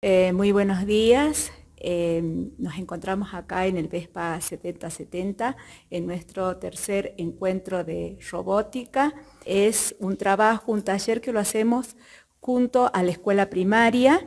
Eh, muy buenos días. Eh, nos encontramos acá en el VESPA 7070 en nuestro tercer encuentro de robótica. Es un trabajo, un taller que lo hacemos junto a la escuela primaria.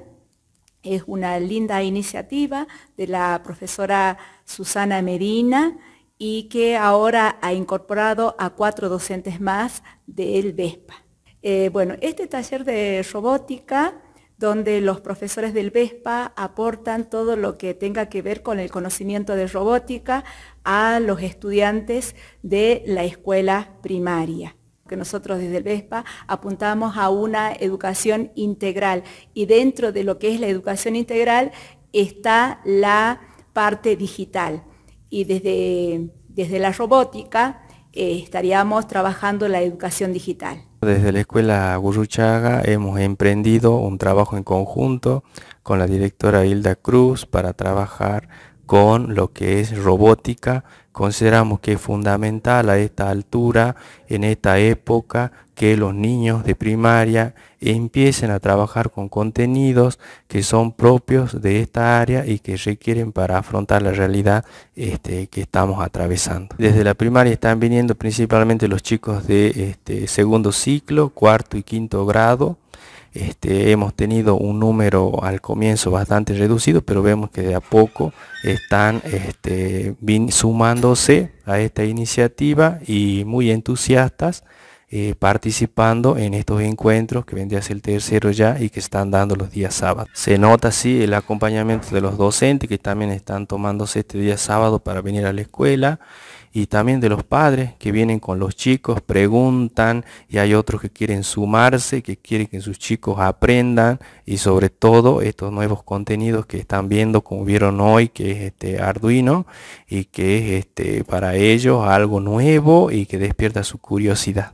Es una linda iniciativa de la profesora Susana Medina y que ahora ha incorporado a cuatro docentes más del VESPA. Eh, bueno, este taller de robótica donde los profesores del VESPA aportan todo lo que tenga que ver con el conocimiento de robótica a los estudiantes de la escuela primaria que nosotros desde el VESPA apuntamos a una educación integral y dentro de lo que es la educación integral está la parte digital y desde, la robótica eh, estaríamos trabajando la educación digital. Desde la Escuela Gurruchaga hemos emprendido un trabajo en conjunto con la directora Hilda Cruz para trabajar con lo que es robótica. Consideramos que es fundamental a esta altura, en esta época, que los niños de primaria empiecen a trabajar con contenidos que son propios de esta área y que requieren para afrontar la realidad este, que estamos atravesando. Desde la primaria están viniendo principalmente los chicos de este, segundo ciclo, cuarto y quinto grado. Este, hemos tenido un número al comienzo bastante reducido, pero vemos que de a poco están este, sumándose a esta iniciativa y muy entusiastas eh, participando en estos encuentros que vendría a ser el tercero ya y que están dando los días sábados. Se nota así el acompañamiento de los docentes que también están tomándose este día sábado para venir a la escuela y también de los padres que vienen con los chicos, preguntan y hay otros que quieren sumarse, que quieren que sus chicos aprendan y sobre todo estos nuevos contenidos que están viendo, como vieron hoy, que es este Arduino y que es este para ellos algo nuevo y que despierta su curiosidad.